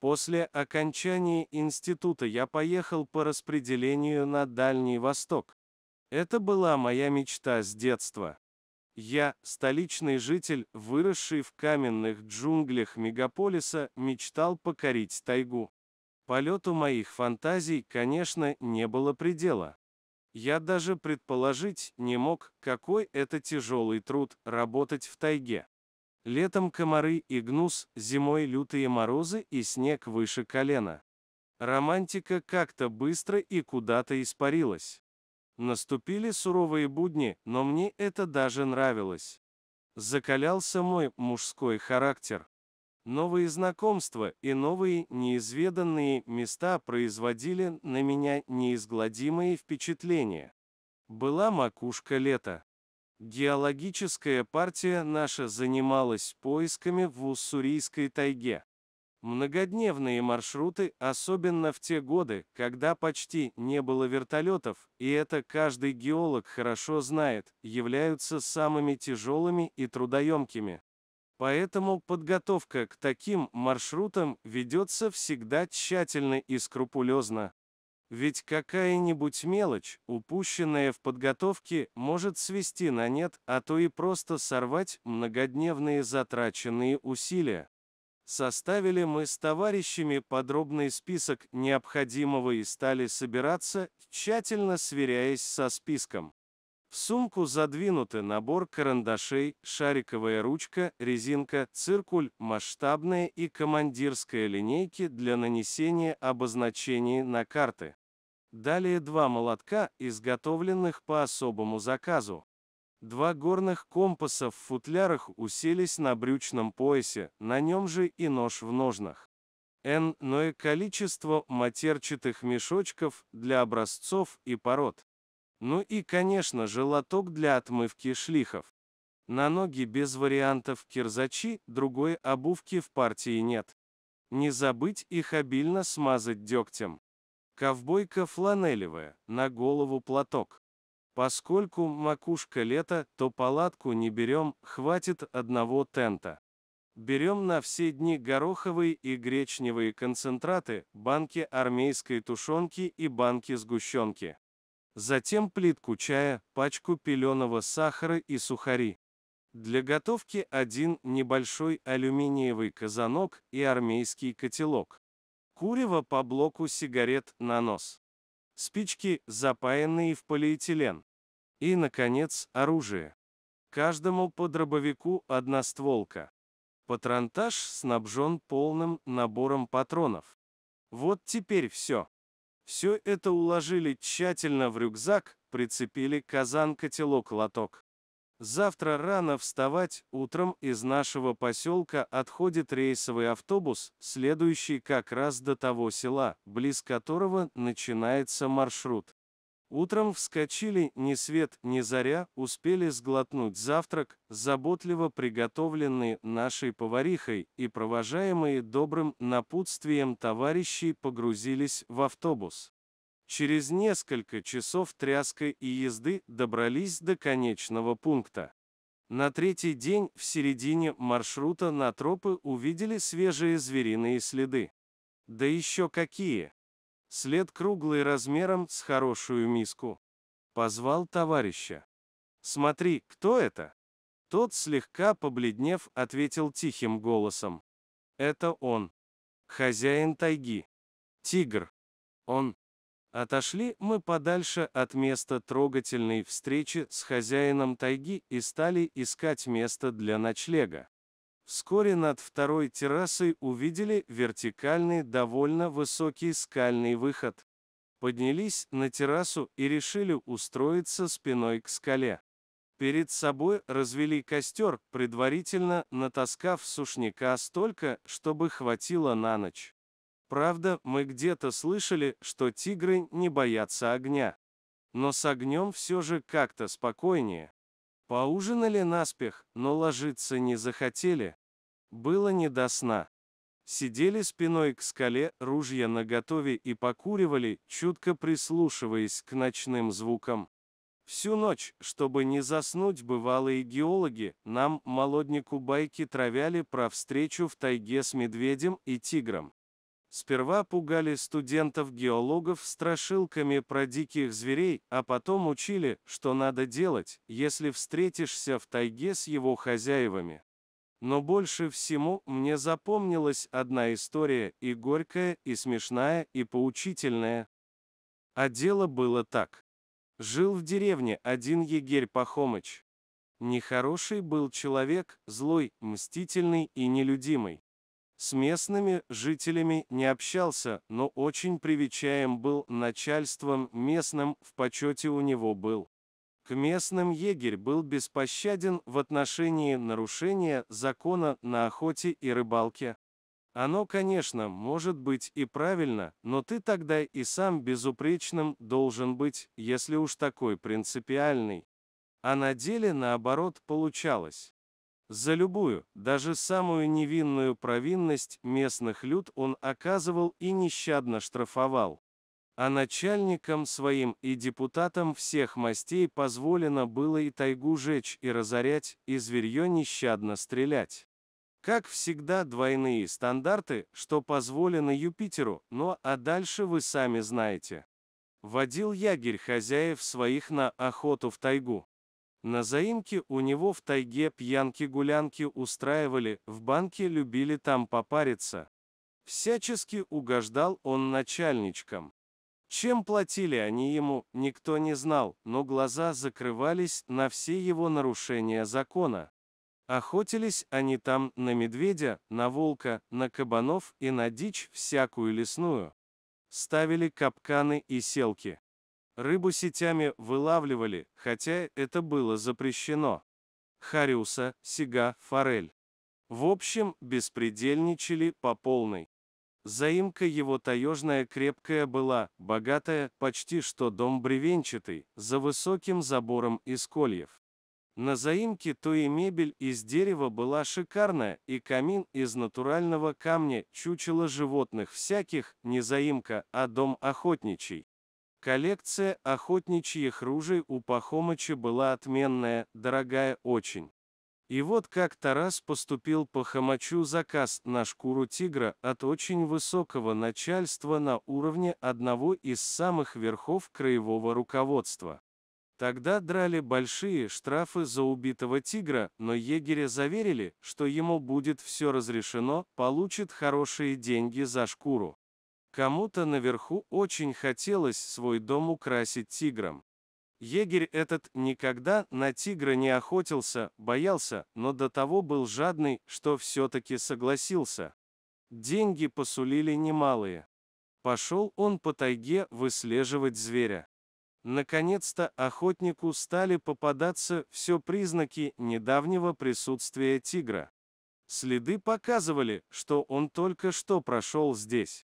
После окончания института я поехал по распределению на Дальний Восток. Это была моя мечта с детства. Я, столичный житель, выросший в каменных джунглях мегаполиса, мечтал покорить тайгу. Полету моих фантазий, конечно, не было предела. Я даже предположить не мог, какой это тяжелый труд – работать в тайге. Летом комары и гнус, зимой лютые морозы и снег выше колена. Романтика как-то быстро и куда-то испарилась. Наступили суровые будни, но мне это даже нравилось. Закалялся мой мужской характер. Новые знакомства и новые неизведанные места производили на меня неизгладимые впечатления. Была макушка лета. Геологическая партия наша занималась поисками в Уссурийской тайге. Многодневные маршруты, особенно в те годы, когда почти не было вертолетов, и это каждый геолог хорошо знает, являются самыми тяжелыми и трудоемкими. Поэтому подготовка к таким маршрутам ведется всегда тщательно и скрупулезно. Ведь какая-нибудь мелочь, упущенная в подготовке, может свести на нет, а то и просто сорвать многодневные затраченные усилия. Составили мы с товарищами подробный список необходимого и стали собираться, тщательно сверяясь со списком. В сумку задвинуты набор карандашей, шариковая ручка, резинка, циркуль, масштабные и командирская линейки для нанесения обозначений на карты. Далее два молотка, изготовленных по особому заказу. Два горных компаса в футлярах уселись на брючном поясе, на нем же и нож в ножнах. Н. но и количество матерчатых мешочков для образцов и пород. Ну и, конечно же, лоток для отмывки шлихов. На ноги без вариантов кирзачи, другой обувки в партии нет. Не забыть их обильно смазать дегтем. Ковбойка фланелевая, на голову платок. Поскольку макушка лето, то палатку не берем, хватит одного тента. Берем на все дни гороховые и гречневые концентраты, банки армейской тушенки и банки сгущенки. Затем плитку чая, пачку пеленого сахара и сухари. Для готовки один небольшой алюминиевый казанок и армейский котелок. Курево по блоку сигарет на нос. Спички, запаянные в полиэтилен. И, наконец, оружие. Каждому по дробовику одна стволка. Патронтаж снабжен полным набором патронов. Вот теперь все. Все это уложили тщательно в рюкзак, прицепили казан-котелок-лоток. Завтра рано вставать, утром из нашего поселка отходит рейсовый автобус, следующий как раз до того села, близ которого начинается маршрут. Утром вскочили ни свет, ни заря, успели сглотнуть завтрак, заботливо приготовленный нашей поварихой, и провожаемые добрым напутствием товарищей погрузились в автобус. Через несколько часов тряска и езды добрались до конечного пункта. На третий день в середине маршрута на тропы увидели свежие звериные следы. Да еще какие! След круглый размером с хорошую миску. Позвал товарища. «Смотри, кто это?» Тот, слегка побледнев, ответил тихим голосом. «Это он. Хозяин тайги. Тигр. Он Отошли мы подальше от места трогательной встречи с хозяином тайги и стали искать место для ночлега. Вскоре над второй террасой увидели вертикальный довольно высокий скальный выход. Поднялись на террасу и решили устроиться спиной к скале. Перед собой развели костер, предварительно натаскав сушняка столько, чтобы хватило на ночь. Правда, мы где-то слышали, что тигры не боятся огня. Но с огнем все же как-то спокойнее. Поужинали наспех, но ложиться не захотели. Было не до сна. Сидели спиной к скале, ружья наготове и покуривали, чутко прислушиваясь к ночным звукам. Всю ночь, чтобы не заснуть, бывалые геологи нам, молоднику, байки травяли про встречу в тайге с медведем и тигром. Сперва пугали студентов-геологов страшилками про диких зверей, а потом учили, что надо делать, если встретишься в тайге с его хозяевами. Но больше всему мне запомнилась одна история, и горькая, и смешная, и поучительная. А дело было так. Жил в деревне один егерь Пахомыч. Нехороший был человек, злой, мстительный и нелюдимый. С местными жителями не общался, но очень привечаем был начальством местным, в почете у него был. К местным егерь был беспощаден в отношении нарушения закона на охоте и рыбалке. Оно, конечно, может быть и правильно, но ты тогда и сам безупречным должен быть, если уж такой принципиальный. А на деле наоборот получалось. За любую, даже самую невинную провинность местных люд он оказывал и нещадно штрафовал. А начальникам своим и депутатам всех мастей позволено было и тайгу жечь и разорять, и зверье нещадно стрелять. Как всегда двойные стандарты, что позволено Юпитеру, но а дальше вы сами знаете. Водил ягерь хозяев своих на охоту в тайгу. На заимке у него в тайге пьянки-гулянки устраивали, в банке любили там попариться. Всячески угождал он начальничкам. Чем платили они ему, никто не знал, но глаза закрывались на все его нарушения закона. Охотились они там на медведя, на волка, на кабанов и на дичь всякую лесную. Ставили капканы и селки. Рыбу сетями вылавливали, хотя это было запрещено. Хариуса, сига, форель. В общем, беспредельничали по полной. Заимка его таежная крепкая была, богатая, почти что дом бревенчатый, за высоким забором из кольев. На заимке то и мебель из дерева была шикарная, и камин из натурального камня, чучело животных всяких, не заимка, а дом охотничий. Коллекция охотничьих ружей у Пахомыча была отменная, дорогая очень. И вот как Тарас поступил по Хамачу заказ на шкуру тигра от очень высокого начальства на уровне одного из самых верхов краевого руководства. Тогда драли большие штрафы за убитого тигра, но егеря заверили, что ему будет все разрешено, получит хорошие деньги за шкуру. Кому-то наверху очень хотелось свой дом украсить тигром. Егерь этот никогда на тигра не охотился, боялся, но до того был жадный, что все-таки согласился. Деньги посулили немалые. Пошел он по тайге выслеживать зверя. Наконец-то охотнику стали попадаться все признаки недавнего присутствия тигра. Следы показывали, что он только что прошел здесь.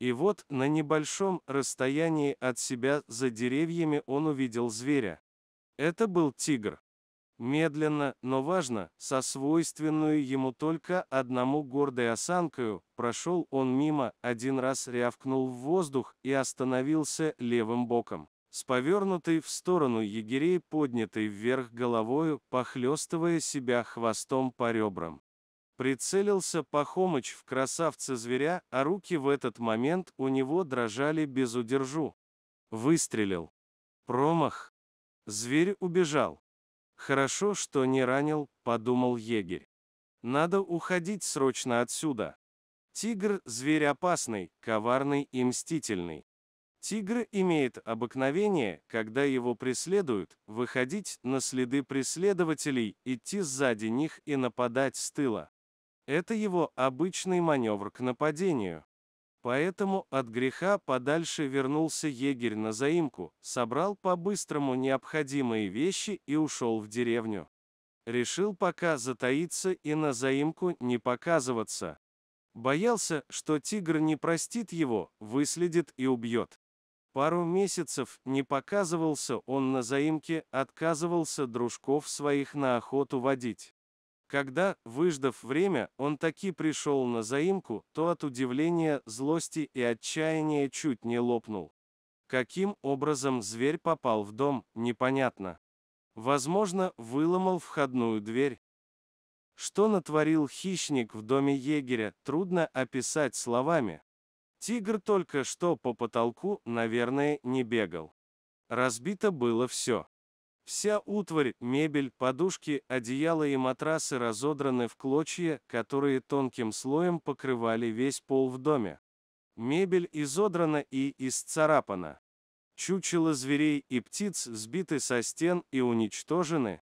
И вот, на небольшом расстоянии от себя за деревьями он увидел зверя. Это был тигр. Медленно, но важно, со свойственную ему только одному гордой осанкою, прошел он мимо, один раз рявкнул в воздух и остановился левым боком. С повернутой в сторону егерей, поднятой вверх головою, похлестывая себя хвостом по ребрам. Прицелился Пахомыч в красавца-зверя, а руки в этот момент у него дрожали без удержу. Выстрелил. Промах. Зверь убежал. «Хорошо, что не ранил», — подумал егерь. «Надо уходить срочно отсюда». Тигр – зверь опасный, коварный и мстительный. Тигр имеет обыкновение, когда его преследуют, выходить на следы преследователей, идти сзади них и нападать с тыла. Это его обычный маневр к нападению. Поэтому от греха подальше вернулся егерь на заимку, собрал по-быстрому необходимые вещи и ушел в деревню. Решил пока затаиться и на заимку не показываться. Боялся, что тигр не простит его, выследит и убьет. Пару месяцев не показывался он на заимке, отказывался дружков своих на охоту водить. Когда, выждав время, он таки пришел на заимку, то от удивления, злости и отчаяния чуть не лопнул. Каким образом зверь попал в дом, непонятно. Возможно, выломал входную дверь. Что натворил хищник в доме егеря, трудно описать словами. Тигр только что по потолку, наверное, не бегал. Разбито было все. Вся утварь, мебель, подушки, одеяла и матрасы разодраны в клочья, которые тонким слоем покрывали весь пол в доме. Мебель изодрана и исцарапана. Чучело зверей и птиц сбиты со стен и уничтожены.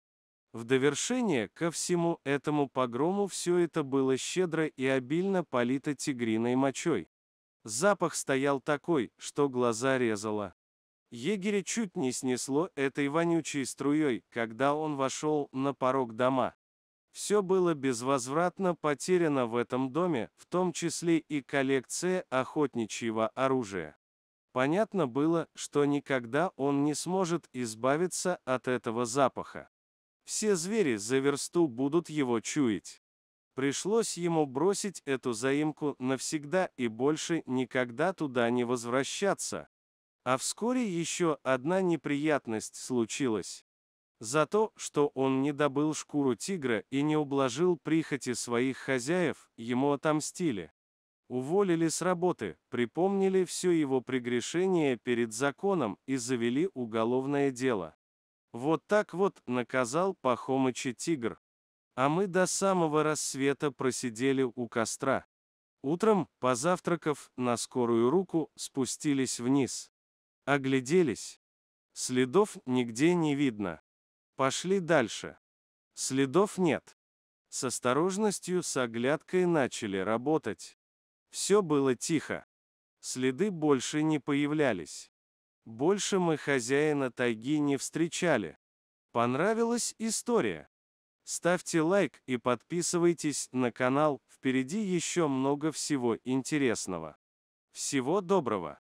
В довершение ко всему этому погрому все это было щедро и обильно полито тигриной мочой. Запах стоял такой, что глаза резало. Егеря чуть не снесло этой вонючей струей, когда он вошел на порог дома. Все было безвозвратно потеряно в этом доме, в том числе и коллекция охотничьего оружия. Понятно было, что никогда он не сможет избавиться от этого запаха. Все звери за версту будут его чуять. Пришлось ему бросить эту заимку навсегда и больше никогда туда не возвращаться, а вскоре еще одна неприятность случилась. За то, что он не добыл шкуру тигра и не ублажил прихоти своих хозяев, ему отомстили. Уволили с работы, припомнили все его прегрешение перед законом и завели уголовное дело. Вот так вот наказал Пахомыча тигр. А мы до самого рассвета просидели у костра. Утром, позавтракав, на скорую руку спустились вниз. Огляделись. Следов нигде не видно. Пошли дальше. Следов нет. С осторожностью, с оглядкой начали работать. Все было тихо. Следы больше не появлялись. Больше мы хозяина тайги не встречали. Понравилась история? Ставьте лайк и подписывайтесь на канал, впереди еще много всего интересного. Всего доброго!